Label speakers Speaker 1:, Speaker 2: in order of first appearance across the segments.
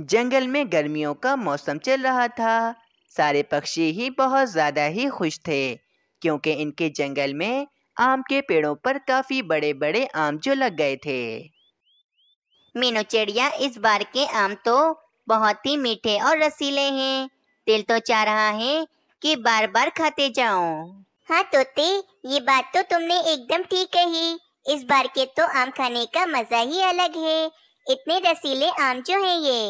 Speaker 1: जंगल में गर्मियों का मौसम चल रहा था सारे पक्षी ही बहुत ज़्यादा ही खुश थे क्योंकि इनके जंगल में आम के पेड़ों पर काफ़ी बड़े बड़े आम जो लग गए थे
Speaker 2: मीनू चिड़िया इस बार के आम तो बहुत ही मीठे और रसीले हैं दिल तो चाह रहा है कि बार बार खाते जाओ हाँ तोते ये बात तो तुमने एकदम ठीक कही इस बार के तो आम खाने का मजा ही अलग है इतने रसीले आम जो हैं ये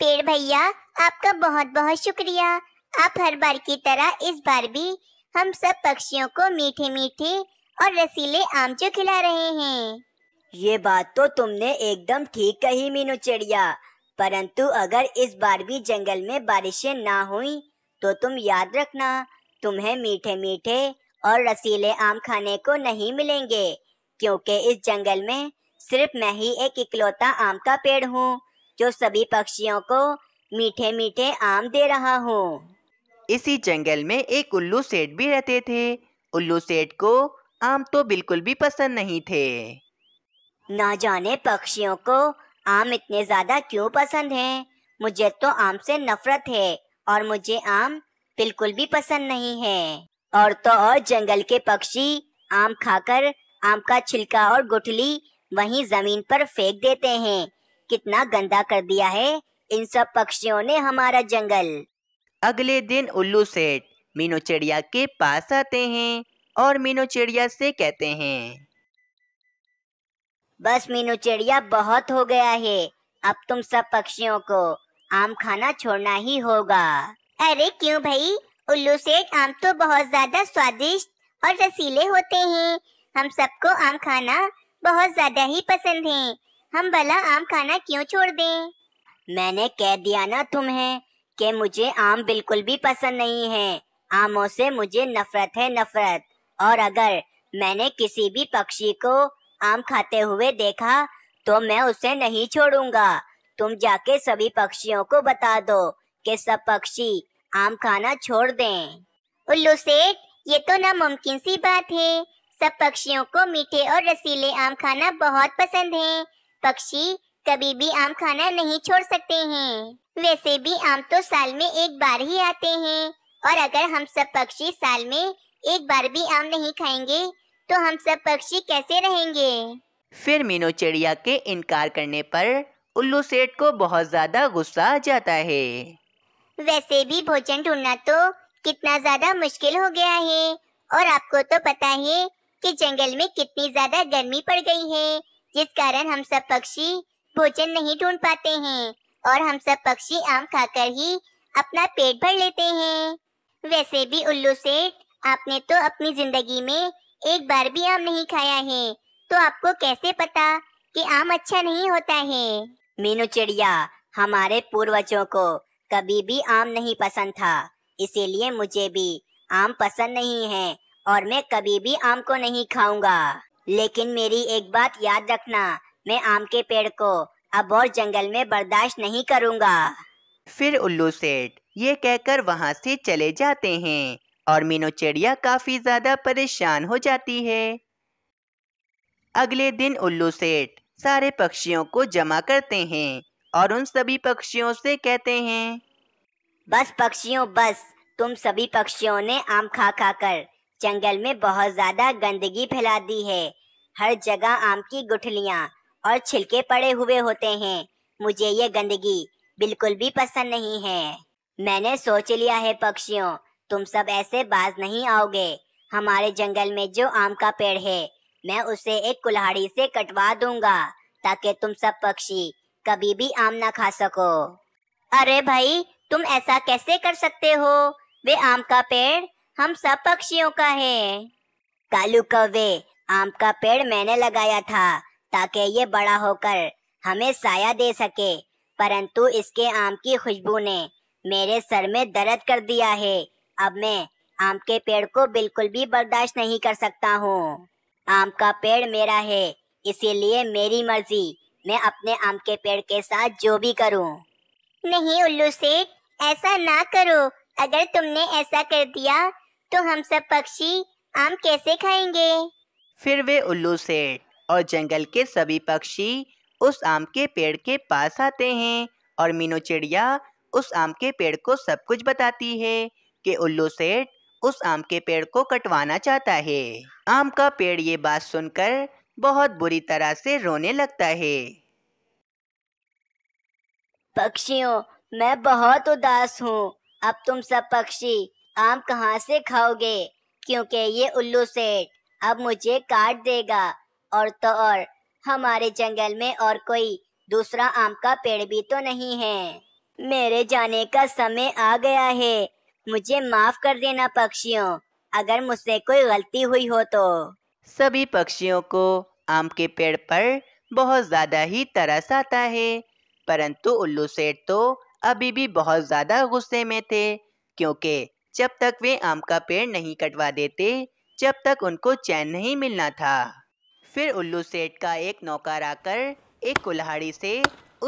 Speaker 2: पेड़ भैया आपका बहुत बहुत शुक्रिया आप हर बार की तरह इस बार भी हम सब पक्षियों को मीठे मीठे और रसीले आम जो खिला रहे हैं ये बात तो तुमने एकदम ठीक कही मीनू चिड़िया परंतु अगर इस बार भी जंगल में बारिशें ना हुई तो तुम याद रखना तुम्हें मीठे मीठे और रसीले आम खाने को नहीं मिलेंगे क्योंकि इस जंगल में सिर्फ मैं ही एक इकलौता आम का पेड़ हूँ जो सभी पक्षियों को मीठे मीठे आम
Speaker 1: दे रहा हूँ इसी जंगल में एक उल्लू सेठ भी रहते थे उल्लू सेठ को आम तो बिल्कुल भी पसंद नहीं थे ना जाने
Speaker 2: पक्षियों को आम इतने ज्यादा क्यों पसंद हैं मुझे तो आम से नफरत है और मुझे आम बिल्कुल भी पसंद नहीं है और तो और जंगल के पक्षी आम खाकर आम का छिलका और गुठली वहीं जमीन पर फेंक देते हैं कितना गंदा कर दिया है इन सब पक्षियों ने हमारा जंगल
Speaker 1: अगले दिन उल्लू सेठ मीनू चिड़िया के पास आते हैं और मीनू चिड़िया से कहते हैं बस मीनू चिड़िया
Speaker 2: बहुत हो गया है अब तुम सब पक्षियों को आम खाना छोड़ना ही होगा अरे क्यों भाई उल्लू सेठ आम तो बहुत ज्यादा स्वादिष्ट और रसीले होते हैं हम सबको आम खाना बहुत ज्यादा ही पसंद है हम भला आम खाना क्यों छोड़ दें? मैंने कह दिया ना तुम्हें कि मुझे आम बिल्कुल भी पसंद नहीं है आमों से मुझे नफरत है नफरत और अगर मैंने किसी भी पक्षी को आम खाते हुए देखा तो मैं उसे नहीं छोड़ूंगा तुम जाके सभी पक्षियों को बता दो कि सब पक्षी आम खाना छोड़ दें। उल्लू सेठ ये तो नामुमकिन सी बात है सब पक्षियों को मीठे और रसीले आम खाना बहुत पसंद है पक्षी कभी भी आम खाना नहीं छोड़ सकते हैं वैसे भी आम तो साल में एक बार ही आते हैं और अगर हम सब पक्षी साल में एक बार भी आम नहीं खाएंगे तो हम सब पक्षी कैसे रहेंगे
Speaker 1: फिर मीनू चिड़िया के इनकार करने पर उल्लू सेठ को बहुत ज्यादा गुस्सा आ जाता है
Speaker 2: वैसे भी भोजन ढूंढना तो कितना ज्यादा मुश्किल हो गया है और आपको तो पता है कि जंगल में कितनी ज्यादा गर्मी पड़ गई है जिस कारण हम सब पक्षी भोजन नहीं ढूंढ पाते हैं और हम सब पक्षी आम खाकर ही अपना पेट भर लेते हैं वैसे भी उल्लू सेठ आपने तो अपनी जिंदगी में एक बार भी आम नहीं खाया है तो आपको कैसे पता कि आम अच्छा नहीं होता है मीनू चिड़िया हमारे पूर्वजों को कभी भी आम नहीं पसंद था इसीलिए मुझे भी आम पसंद नहीं है और मैं कभी भी आम को नहीं खाऊंगा लेकिन मेरी एक बात याद रखना मैं आम के पेड़ को अब और जंगल में बर्दाश्त नहीं करूंगा
Speaker 1: फिर उल्लू सेठ ये कहकर वहाँ से चले जाते हैं और मीनू चिड़िया काफी ज्यादा परेशान हो जाती है अगले दिन उल्लू सेठ सारे पक्षियों को जमा करते हैं और उन सभी पक्षियों से कहते हैं
Speaker 2: बस पक्षियों बस तुम सभी पक्षियों ने आम खा खा कर जंगल में बहुत ज्यादा गंदगी फैला दी है हर जगह आम की गुठलियाँ और छिलके पड़े हुए होते हैं मुझे ये गंदगी बिल्कुल भी पसंद नहीं है मैंने सोच लिया है पक्षियों तुम सब ऐसे बाज नहीं आओगे हमारे जंगल में जो आम का पेड़ है मैं उसे एक कुल्हाड़ी से कटवा दूंगा ताकि तुम सब पक्षी कभी भी आम ना खा सको अरे भाई तुम ऐसा कैसे कर सकते हो वे आम का पेड़ हम सब पक्षियों का है कालू कौवे आम का पेड़ मैंने लगाया था ताकि ये बड़ा होकर हमें साया दे सके परंतु इसके आम की खुशबू ने मेरे सर में दर्द कर दिया है अब मैं आम के पेड़ को बिल्कुल भी बर्दाश्त नहीं कर सकता हूँ आम का पेड़ मेरा है इसीलिए मेरी मर्जी मैं अपने आम के पेड़ के साथ जो भी करूँ नहीं उल्लू सेठ ऐसा ना करो अगर तुमने ऐसा कर दिया तो हम सब पक्षी आम कैसे खाएंगे
Speaker 1: फिर वे उल्लू सेठ और जंगल के सभी पक्षी उस आम के पेड़ के पास आते हैं और मीनू चिड़िया उस आम के पेड़ को सब कुछ बताती है कि उल्लू सेठ उस आम के पेड़ को कटवाना चाहता है आम का पेड़ ये बात सुनकर बहुत बुरी तरह से रोने लगता है पक्षियों मैं बहुत उदास हूँ
Speaker 2: अब तुम सब पक्षी आम कहाँ से खाओगे क्योंकि ये उल्लू सेठ अब मुझे काट देगा और तो और हमारे जंगल में और कोई दूसरा आम का पेड़ भी तो नहीं है मेरे जाने का समय आ गया
Speaker 1: है मुझे
Speaker 2: माफ कर देना पक्षियों
Speaker 1: अगर मुझसे कोई गलती हुई हो तो सभी पक्षियों को आम के पेड़ पर बहुत ज्यादा ही तरस आता है परंतु उल्लू सेठ तो अभी भी बहुत ज्यादा गुस्से में थे क्योंकि जब तक वे आम का पेड़ नहीं कटवा देते जब तक उनको चैन नहीं मिलना था फिर उल्लू सेठ का एक नौकर आकर एक कुल्हाड़ी से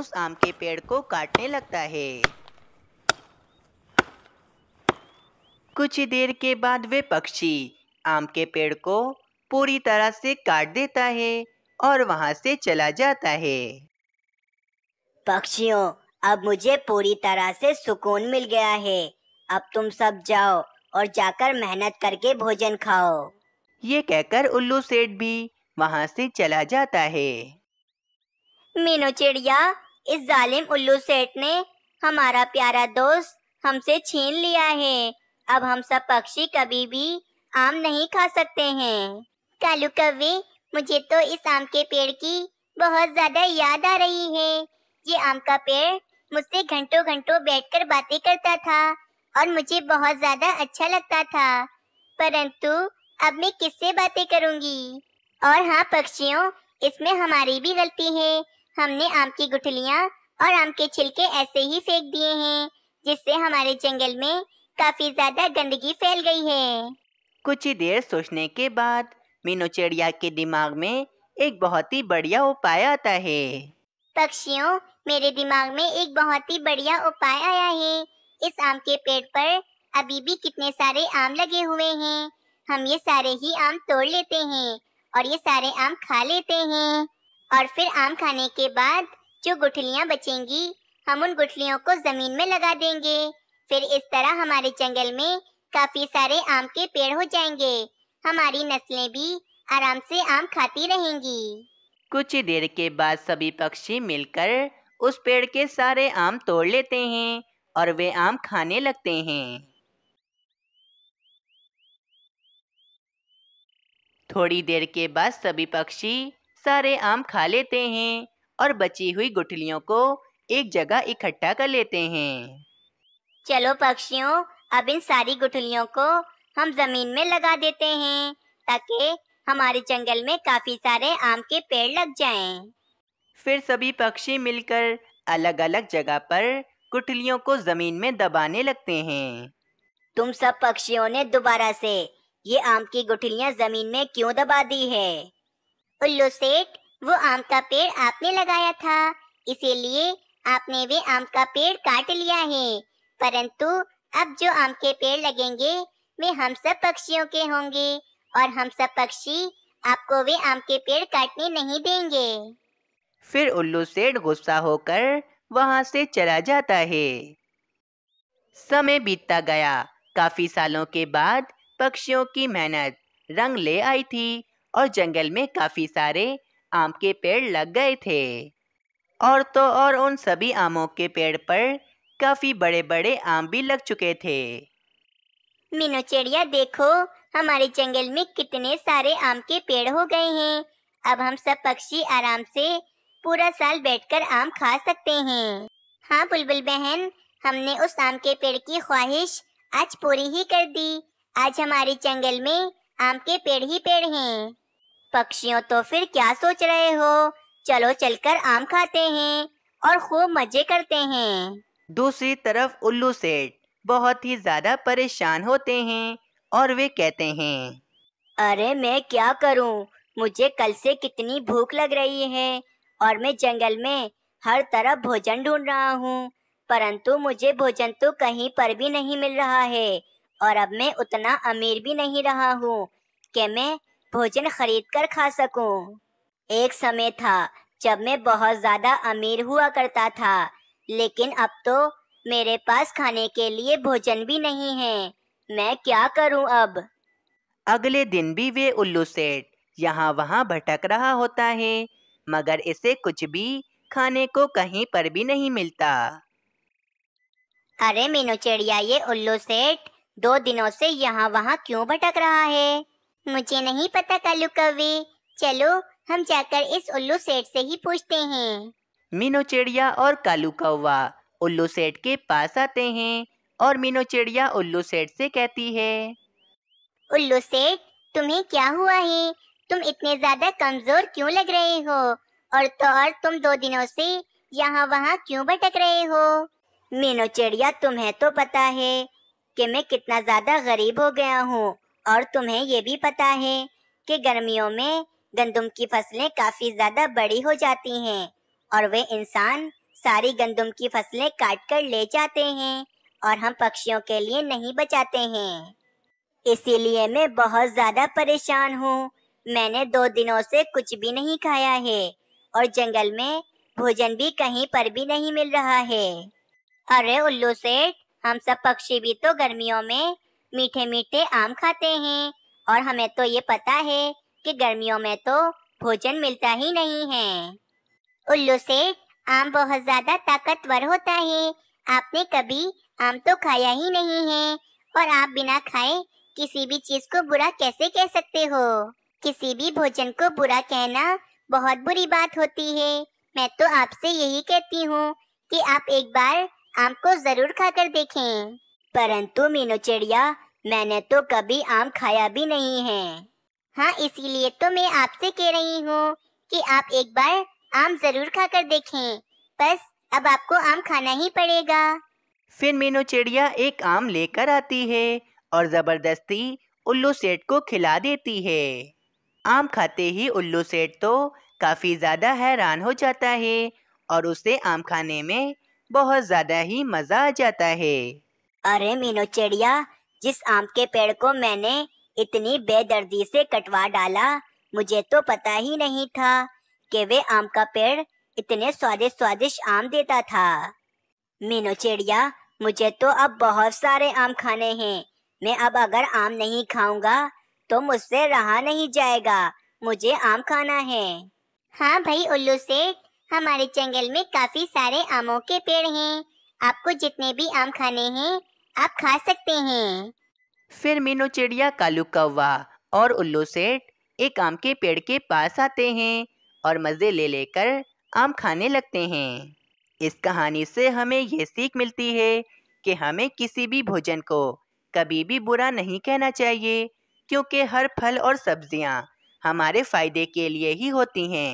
Speaker 1: उस आम के पेड़ को काटने लगता है कुछ ही देर के बाद वे पक्षी आम के पेड़ को पूरी तरह से काट देता है और वहां से चला जाता है
Speaker 2: पक्षियों अब मुझे पूरी तरह से सुकून मिल गया है अब तुम सब जाओ और जाकर मेहनत करके भोजन खाओ
Speaker 1: ये कहकर उल्लू सेठ भी वहाँ से चला जाता है
Speaker 2: मीनू चिड़िया इस जालिम उल्लू सेठ ने हमारा प्यारा दोस्त हमसे छीन लिया है अब हम सब पक्षी कभी भी आम नहीं खा सकते हैं कालू कवि मुझे तो इस आम के पेड़ की बहुत ज्यादा याद आ रही है ये आम का पेड़ मुझसे घंटों घंटों बैठकर बातें करता था और मुझे बहुत ज्यादा अच्छा लगता था परंतु अब मैं किससे बातें करूंगी और हाँ पक्षियों इसमें हमारी भी गलती है हमने आम की गुठलियाँ और आम के छिलके ऐसे ही फेंक दिए हैं जिससे हमारे जंगल में काफी ज्यादा गंदगी फैल गई है
Speaker 1: कुछ ही देर सोचने के बाद मीनू चिड़िया के दिमाग में एक बहुत ही बढ़िया उपाय आता है
Speaker 2: पक्षियों मेरे दिमाग में एक बहुत ही बढ़िया उपाय आया है इस आम के पेड़ पर अभी भी कितने सारे आम लगे हुए हैं हम ये सारे ही आम तोड़ लेते हैं और ये सारे आम खा लेते हैं और फिर आम खाने के बाद जो गुठलियाँ बचेंगी हम उन गुठलियों को जमीन में लगा देंगे फिर इस तरह हमारे जंगल में काफी सारे आम के पेड़ हो जाएंगे हमारी नस्लें भी आराम से आम खाती रहेंगी
Speaker 1: कुछ देर के बाद सभी पक्षी मिलकर उस पेड़ के सारे आम तोड़ लेते हैं और वे आम खाने लगते हैं थोड़ी देर के बाद सभी पक्षी सारे आम खा लेते हैं और बची हुई गुठलियों को एक जगह इकट्ठा कर लेते हैं चलो
Speaker 2: पक्षियों अब इन सारी गुठलियों को हम जमीन में लगा देते हैं ताकि हमारे जंगल में काफी सारे आम के पेड़ लग जाएं।
Speaker 1: फिर सभी पक्षी मिलकर अलग अलग जगह पर गुठलियों को जमीन में दबाने लगते हैं तुम सब पक्षियों ने दोबारा से ये आम की गुठलियाँ
Speaker 2: जमीन में क्यों दबा दी है उल्लू सेठ वो आम का पेड़ आपने लगाया था इसीलिए आपने वे आम का पेड़ काट लिया है परंतु अब जो आम के पेड़ लगेंगे वे हम सब पक्षियों के होंगे और हम सब पक्षी आपको वे आम के पेड़ काटने नहीं देंगे
Speaker 1: फिर उल्लू सेठ गुस्सा होकर वहाँ से चला जाता है समय बीतता गया काफी सालों के बाद पक्षियों की मेहनत रंग ले आई थी और जंगल में काफी सारे आम के पेड़ लग गए थे और तो और उन सभी आमों के पेड़ पर काफी बड़े बड़े आम भी लग चुके थे
Speaker 2: मीनू चिड़िया देखो हमारे जंगल में कितने सारे आम के पेड़ हो गए हैं अब हम सब पक्षी आराम से पूरा साल बैठकर आम खा सकते हैं हाँ बुलबुल बहन हमने उस आम के पेड़ की ख्वाहिश आज पूरी ही कर दी आज हमारे जंगल में आम के पेड़ ही पेड़ हैं पक्षियों तो फिर क्या सोच रहे हो चलो चलकर आम खाते हैं और खूब मजे करते हैं
Speaker 1: दूसरी तरफ उल्लू सेठ बहुत ही ज्यादा परेशान होते हैं और वे कहते हैं अरे मैं क्या करूं? मुझे कल से कितनी भूख लग रही है और मैं जंगल
Speaker 2: में हर तरफ भोजन ढूंढ रहा हूँ परंतु मुझे भोजन तो कहीं पर भी नहीं मिल रहा है और अब मैं उतना अमीर भी नहीं रहा हूँ कि मैं भोजन खरीद कर खा सकूँ एक समय था जब मैं बहुत ज़्यादा अमीर हुआ करता था लेकिन अब तो मेरे पास खाने के लिए
Speaker 1: भोजन भी नहीं है मैं क्या करूं अब अगले दिन भी वे उल्लू सेठ यहाँ वहाँ भटक रहा होता है मगर इसे कुछ भी खाने को कहीं पर भी नहीं मिलता अरे मीनू चिड़िया
Speaker 2: ये उल्लू सेठ दो दिनों से यहाँ वहाँ क्यों भटक रहा है मुझे नहीं पता कालू कवि चलो हम जाकर इस उल्लू सेठ से ही पूछते हैं
Speaker 1: मीनू चिड़िया और कालू कौवा उल्लू सेठ के पास आते हैं और मीनू चिड़िया उल्लू सेठ से कहती है उल्लू सेठ तुम्हें क्या
Speaker 2: हुआ है तुम इतने ज्यादा कमजोर क्यों लग रहे हो और तो और तुम दो दिनों से यहाँ वहाँ क्यों भटक रहे हो मीनू चिड़िया तुम्हें तो पता है कि मैं कितना ज्यादा गरीब हो गया हूँ और तुम्हें ये भी पता है कि गर्मियों में गंदम की फसलें काफी ज्यादा बड़ी हो जाती हैं और वे इंसान सारी गंदम की फसलें काट कर ले जाते हैं और हम पक्षियों के लिए नहीं बचाते हैं इसीलिए मैं बहुत ज्यादा परेशान हूँ मैंने दो दिनों से कुछ भी नहीं खाया है और जंगल में भोजन भी कहीं पर भी नहीं मिल रहा है अरे उल्लू सेठ हम सब पक्षी भी तो गर्मियों में मीठे मीठे आम खाते हैं और हमें तो ये पता है कि गर्मियों में तो भोजन मिलता ही नहीं है उल्लू सेठ आम बहुत ज्यादा ताकतवर होता है आपने कभी आम तो खाया ही नहीं है और आप बिना खाए किसी भी चीज को बुरा कैसे कह सकते हो किसी भी भोजन को बुरा कहना बहुत बुरी बात होती है मैं तो आपसे यही कहती हूँ कि आप एक बार आम को जरूर खाकर देखें परंतु मीनू चिड़िया मैंने तो कभी आम खाया भी नहीं है हाँ इसीलिए तो मैं आपसे कह रही हूँ कि आप एक बार आम जरूर खाकर देखें बस अब आपको आम खाना ही पड़ेगा
Speaker 1: फिर मीनू चिड़िया एक आम लेकर आती है और जबरदस्ती उल्लू सेठ को खिला देती है आम खाते ही उल्लू सेठ तो काफ़ी ज़्यादा हैरान हो जाता है और उसे आम खाने में बहुत ज़्यादा ही मज़ा आ जाता है
Speaker 2: अरे मीनू चिड़िया जिस आम के पेड़ को मैंने इतनी बेदर्दी से कटवा डाला मुझे तो पता ही नहीं था कि वे आम का पेड़ इतने स्वादिष्ट स्वादिष्ट आम देता था मीनू चिड़िया मुझे तो अब बहुत सारे आम खाने हैं मैं अब अगर आम नहीं खाऊंगा तो मुझसे रहा नहीं जाएगा मुझे आम खाना है हाँ भाई उल्लू सेठ हमारे जंगल में काफी सारे आमों के पेड़ हैं आपको जितने भी आम खाने हैं
Speaker 1: आप खा सकते हैं फिर मीनू चिड़िया कालू कौवा और उल्लू सेठ एक आम के पेड़ के पास आते हैं और मज़े ले लेकर आम खाने लगते हैं इस कहानी से हमें ये सीख मिलती है कि हमें किसी भी भोजन को कभी भी बुरा नहीं कहना चाहिए क्योंकि हर फल और सब्जियां हमारे फायदे के लिए ही होती हैं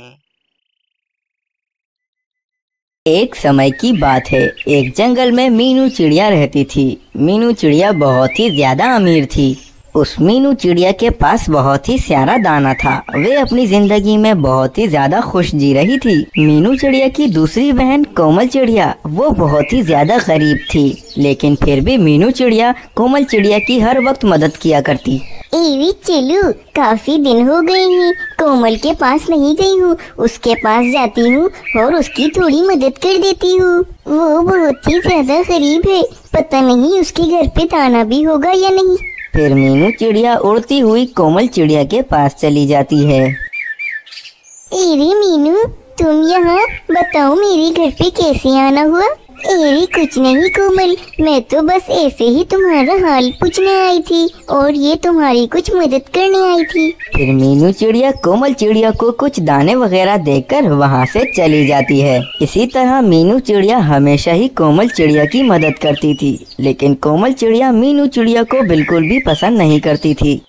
Speaker 3: एक समय की बात है एक जंगल में मीनू चिड़िया रहती थी मीनू चिड़िया बहुत ही ज्यादा अमीर थी उस मीनू चिड़िया के पास बहुत ही सारा दाना था वे अपनी जिंदगी में बहुत ही ज्यादा खुश जी रही थी मीनू चिड़िया की दूसरी बहन कोमल चिड़िया वो बहुत ही ज्यादा गरीब थी लेकिन फिर भी मीनू चिड़िया कोमल चिड़िया की हर वक्त मदद किया करती
Speaker 4: एवी चिलू काफी दिन हो गए हैं कोमल के पास नहीं गई हूँ उसके पास जाती हूँ और उसकी थोड़ी मदद कर देती हूँ वो बहुत ही ज्यादा गरीब है पता नहीं उसके
Speaker 3: घर पे दाना भी होगा या नहीं फिर मीनू चिड़िया उड़ती हुई कोमल चिड़िया के पास चली जाती है
Speaker 4: अरे मीनू तुम यहाँ बताओ मेरे घर पे कैसे आना हुआ अरे कुछ नहीं कोमल मैं तो बस ऐसे
Speaker 3: ही तुम्हारा हाल पूछने आई थी और ये तुम्हारी कुछ मदद करने आई थी फिर मीनू चिड़िया कोमल चिड़िया को कुछ दाने वगैरह देकर वहाँ से चली जाती है इसी तरह मीनू चिड़िया हमेशा ही कोमल चिड़िया की मदद करती थी लेकिन कोमल चिड़िया मीनू चिड़िया को बिल्कुल भी पसंद नहीं करती थी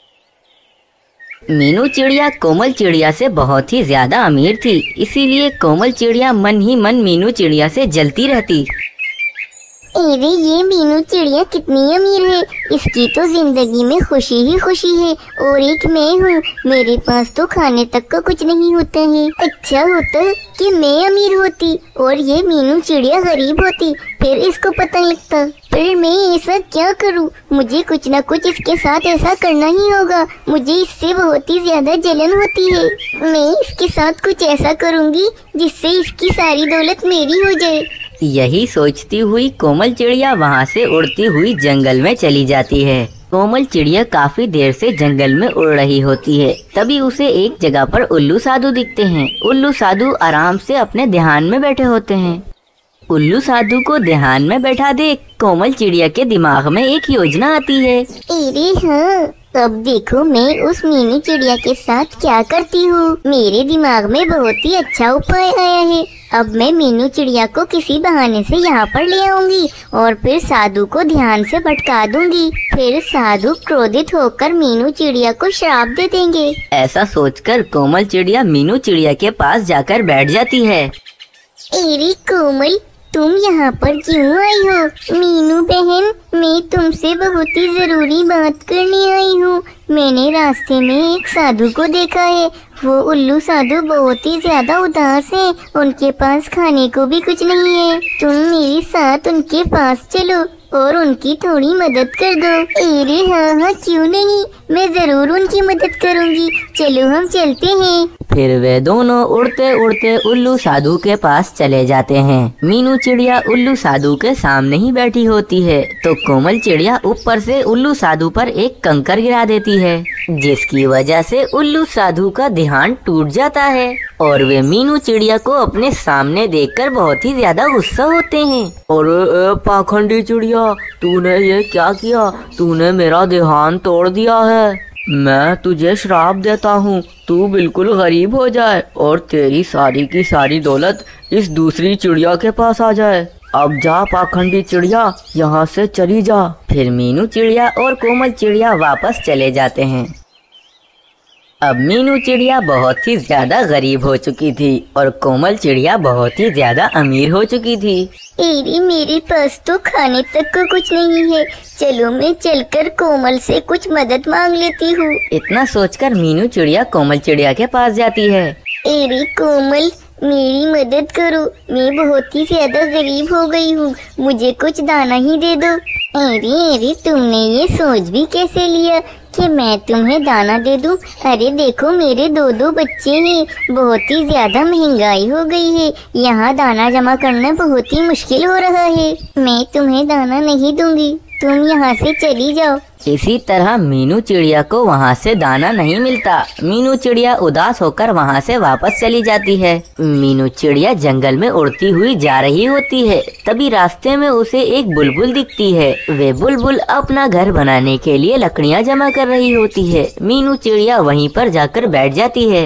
Speaker 3: मीनू चिड़िया कोमल चिड़िया से बहुत ही ज्यादा अमीर थी इसीलिए कोमल चिड़िया मन ही मन मीनू चिड़िया से जलती रहती
Speaker 4: अरे ये मीनू चिड़िया कितनी अमीर है इसकी तो जिंदगी में खुशी ही खुशी है और एक मैं हूँ मेरे पास तो खाने तक का कुछ नहीं होता है अच्छा होता कि मैं अमीर होती और ये मीनू चिड़िया गरीब होती फिर इसको पता लगता पर मैं ऐसा क्या करूँ मुझे कुछ ना कुछ इसके साथ ऐसा करना ही होगा मुझे इससे बहुत ही ज्यादा जलन होती है मैं इसके साथ कुछ ऐसा करूँगी जिससे इसकी सारी
Speaker 3: दौलत मेरी हो जाए यही सोचती हुई कोमल चिड़िया वहाँ से उड़ती हुई जंगल में चली जाती है कोमल चिड़िया काफी देर से जंगल में उड़ रही होती है तभी उसे एक जगह पर उल्लू साधु दिखते हैं उल्लू साधु आराम से अपने ध्यान में बैठे होते हैं उल्लू साधु को ध्यान में बैठा देख कोमल चिड़िया के दिमाग में एक योजना आती है अरे हाँ अब देखो मैं उस मीनी चिड़िया
Speaker 4: के साथ क्या करती हूँ मेरे दिमाग में बहुत ही अच्छा उपाय आया है अब मैं मीनू चिड़िया को किसी बहाने से यहाँ पर ले आऊंगी और फिर साधु को ध्यान से भटका दूंगी फिर साधु क्रोधित होकर मीनू चिड़िया को श्राप दे देंगे
Speaker 3: ऐसा सोचकर कोमल चिड़िया मीनू चिड़िया के पास जाकर बैठ जाती है
Speaker 4: अरे कोमल तुम यहाँ पर क्यों आई हो मीनू बहन मैं तुमसे बहुत ही जरूरी बात करने आई हूँ मैंने रास्ते में एक साधु को देखा है वो उल्लू साधु बहुत ही ज्यादा उदास है उनके पास खाने को भी कुछ नहीं है तुम मेरे साथ उनके पास चलो और उनकी थोड़ी
Speaker 3: मदद कर दो अरे हाँ हाँ क्यों नहीं मैं जरूर उनकी मदद करूंगी चलो हम चलते हैं फिर वे दोनों उड़ते उड़ते उल्लू साधु के पास चले जाते हैं मीनू चिड़िया उल्लू साधु के सामने ही बैठी होती है तो कोमल चिड़िया ऊपर से उल्लू साधु पर एक कंकर गिरा देती है जिसकी वजह से उल्लू साधु का ध्यान टूट जाता है और वे मीनू चिड़िया को अपने सामने देखकर बहुत ही ज्यादा गुस्सा होते हैं और पाखंडी चिड़िया तूने ये क्या किया तूने मेरा देहान तोड़ दिया है मैं तुझे श्राप देता हूँ तू बिल्कुल गरीब हो जाए और तेरी सारी की सारी दौलत इस दूसरी चिड़िया के पास आ जाए अब जा पाखंडी चिड़िया यहाँ से चली जा फिर मीनू चिड़िया और कोमल चिड़िया वापस चले जाते हैं अब मीनू चिड़िया बहुत ही ज्यादा गरीब हो चुकी थी और कोमल चिड़िया बहुत ही ज्यादा अमीर हो चुकी थी एरी मेरे पास तो खाने तक का कुछ नहीं है
Speaker 4: चलो मैं चलकर कोमल से कुछ मदद मांग लेती हूँ
Speaker 3: इतना सोचकर मीनू चिड़िया कोमल चिड़िया के पास जाती है
Speaker 4: एरी कोमल मेरी मदद करो मैं बहुत ही ज्यादा गरीब हो गई हूँ मुझे कुछ दाना ही दे दो अरे अरे तुमने ये सोच भी कैसे लिया कि मैं तुम्हें दाना दे दूं? अरे देखो मेरे दो दो बच्चे हैं बहुत ही ज़्यादा महंगाई हो गई है यहाँ दाना जमा करना बहुत ही मुश्किल हो रहा है मैं तुम्हें दाना नहीं दूंगी तुम यहाँ से चली जाओ
Speaker 3: इसी तरह मीनू चिड़िया को वहाँ से दाना नहीं मिलता मीनू चिड़िया उदास होकर वहाँ से वापस चली जाती है मीनू चिड़िया जंगल में उड़ती हुई जा रही होती है तभी रास्ते में उसे एक बुलबुल दिखती है वे बुलबुल अपना घर बनाने के लिए लकड़ियाँ जमा कर रही होती है मीनू चिड़िया वहीं पर जाकर बैठ जाती है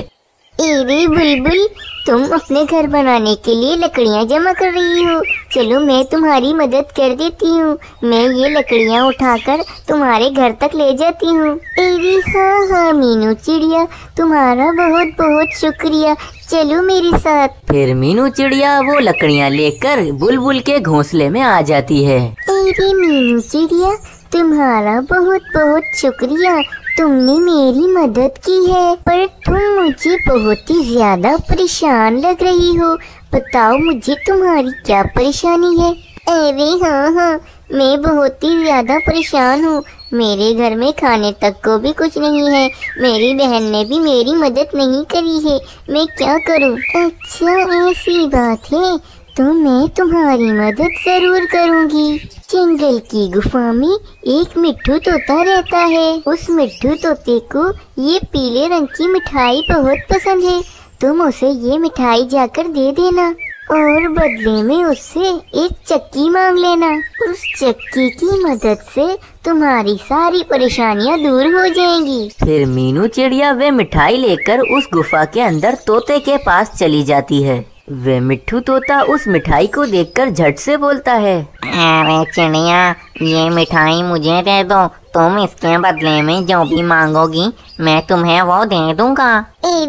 Speaker 4: अरे बुलबुल तुम अपने घर बनाने के लिए लकड़ियाँ जमा कर रही हो चलो मैं तुम्हारी मदद कर देती हूँ मैं ये लकड़ियाँ उठाकर तुम्हारे घर तक ले जाती हूँ अरे हाँ हाँ मीनू चिड़िया
Speaker 3: तुम्हारा बहुत बहुत शुक्रिया चलो मेरे साथ फिर मीनू चिड़िया वो लकड़ियाँ लेकर बुलबुल के घोंसले में आ जाती है अरे मीनू चिड़िया
Speaker 4: तुम्हारा बहुत बहुत शुक्रिया तुमने मेरी मदद की है पर तुम मुझे बहुत ही ज्यादा परेशान लग रही हो बताओ मुझे तुम्हारी क्या परेशानी है अरे हाँ हाँ मैं बहुत ही ज़्यादा परेशान हूँ मेरे घर में खाने तक को भी कुछ नहीं है मेरी बहन ने भी मेरी मदद नहीं करी है मैं क्या करूँ अच्छा ऐसी बात है तो मैं तुम्हारी मदद जरूर करूंगी जंगल की गुफा में एक मिट्ठू तोता रहता है उस मिट्ठू तोते को ये पीले रंग की मिठाई बहुत पसंद है तुम उसे ये मिठाई जाकर दे देना और बदले में उससे एक चक्की मांग लेना उस चक्की की मदद से तुम्हारी सारी परेशानियाँ दूर हो जाएंगी
Speaker 3: फिर मीनू चिड़िया वे मिठाई लेकर उस गुफा के अंदर तोते के पास चली जाती है वे मिट्टू तोता उस मिठाई को देखकर झट से बोलता है अरे चिड़िया ये मिठाई मुझे दे दो तुम इसके बदले में जो भी मांगोगी मैं तुम्हें वो दे दूंगा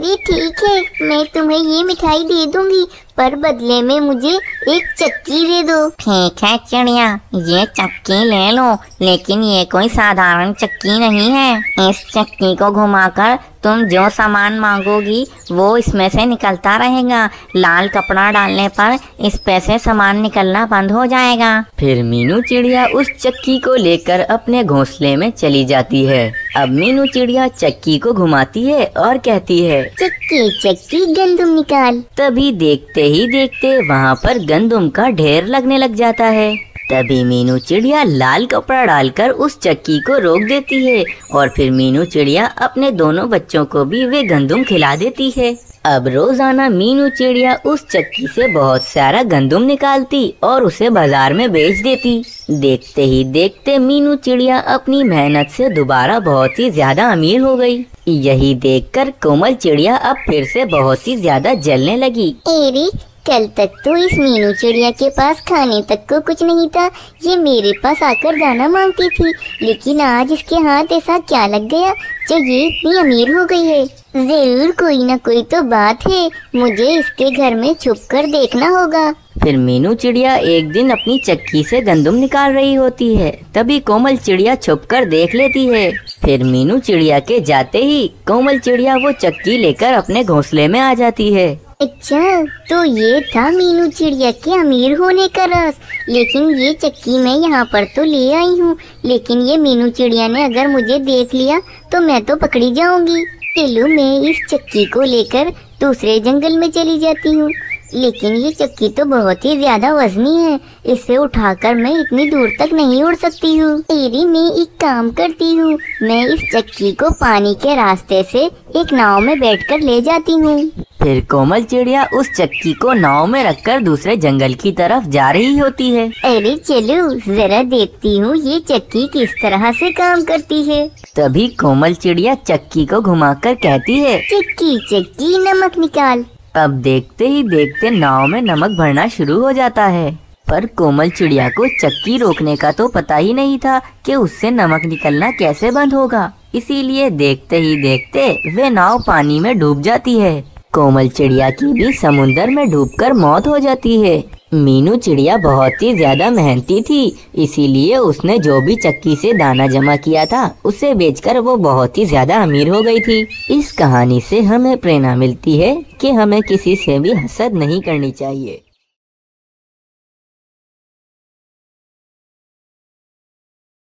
Speaker 4: भी ठीक है मैं तुम्हें ये मिठाई दे दूंगी पर बदले में मुझे एक चक्की दे दो
Speaker 3: ठीक है चिड़िया ये चक्की ले लो लेकिन ये कोई साधारण चक्की नहीं है इस चक्की को घुमाकर तुम जो सामान मांगोगी वो इसमें से निकलता रहेगा लाल कपड़ा डालने पर इस पे से सामान निकलना बंद हो जाएगा फिर मीनू चिड़िया उस चक्की को लेकर अपने घोंसले में चली जाती है अब मीनू चिड़िया चक्की को घुमाती है और कहती है चक्की चक्की गंदुम निकाल तभी देखते ही देखते वहाँ पर गंदुम का ढेर लगने लग जाता है तभी मीनू चिड़िया लाल कपड़ा डालकर उस चक्की को रोक देती है और फिर मीनू चिड़िया अपने दोनों बच्चों को भी वे गंदुम खिला देती है अब रोजाना मीनू चिड़िया उस चक्की से बहुत सारा गंदुम निकालती और उसे बाजार में बेच देती देखते ही देखते मीनू चिड़िया अपनी मेहनत से दोबारा बहुत ही ज्यादा अमीर हो गई यही देखकर कोमल चिड़िया अब फिर से बहुत ही ज्यादा जलने लगी एरी कल तक तो
Speaker 4: इस मीनू चिड़िया के पास खाने तक को कुछ नहीं था ये मेरे पास आकर दाना मांगती थी लेकिन आज इसके हाथ ऐसा क्या लग गया जो ये इतनी अमीर हो गयी है
Speaker 3: जरूर कोई ना कोई तो बात है मुझे इसके घर में छुप कर देखना होगा फिर मीनू चिड़िया एक दिन अपनी चक्की से गंदम निकाल रही होती है तभी कोमल चिड़िया छुप कर देख लेती है फिर मीनू चिड़िया के जाते ही कोमल चिड़िया वो चक्की लेकर अपने घोंसले में आ जाती है
Speaker 4: अच्छा तो ये था मीनू चिड़िया के अमीर होने का रस लेकिन ये चक्की मैं यहाँ पर तो ले आई हूँ लेकिन ये मीनू चिड़िया ने अगर मुझे देख लिया तो मैं तो पकड़ी जाऊंगी टिल्लू मैं इस चक्की को लेकर दूसरे जंगल में चली जाती हूँ लेकिन ये चक्की तो बहुत ही ज्यादा वजनी है इसे उठाकर मैं इतनी दूर तक नहीं उड़ सकती हूँ तेरी मैं एक काम करती हूँ मैं इस चक्की को पानी के रास्ते से एक नाव
Speaker 3: में बैठकर ले जाती हूँ फिर कोमल चिड़िया उस चक्की को नाव में रखकर दूसरे जंगल की तरफ जा रही होती है अरे चलो जरा देखती हूँ ये चक्की किस तरह से काम करती है तभी कोमल चिड़िया चक्की को घुमाकर कहती है चक्की चक्की नमक निकाल तब देखते ही देखते नाव में नमक भरना शुरू हो जाता है पर कोमल चिड़िया को चक्की रोकने का तो पता ही नहीं था कि उससे नमक निकलना कैसे बंद होगा इसीलिए देखते ही देखते वे नाव पानी में डूब जाती है कोमल चिड़िया की भी समुन्दर में डूबकर मौत हो जाती है मीनू चिड़िया बहुत ही ज्यादा मेहनती थी इसीलिए उसने जो भी चक्की से दाना जमा किया था उसे बेचकर वो बहुत ही ज्यादा अमीर हो गई थी इस कहानी से हमें प्रेरणा मिलती है कि हमें किसी से भी हसद नहीं करनी चाहिए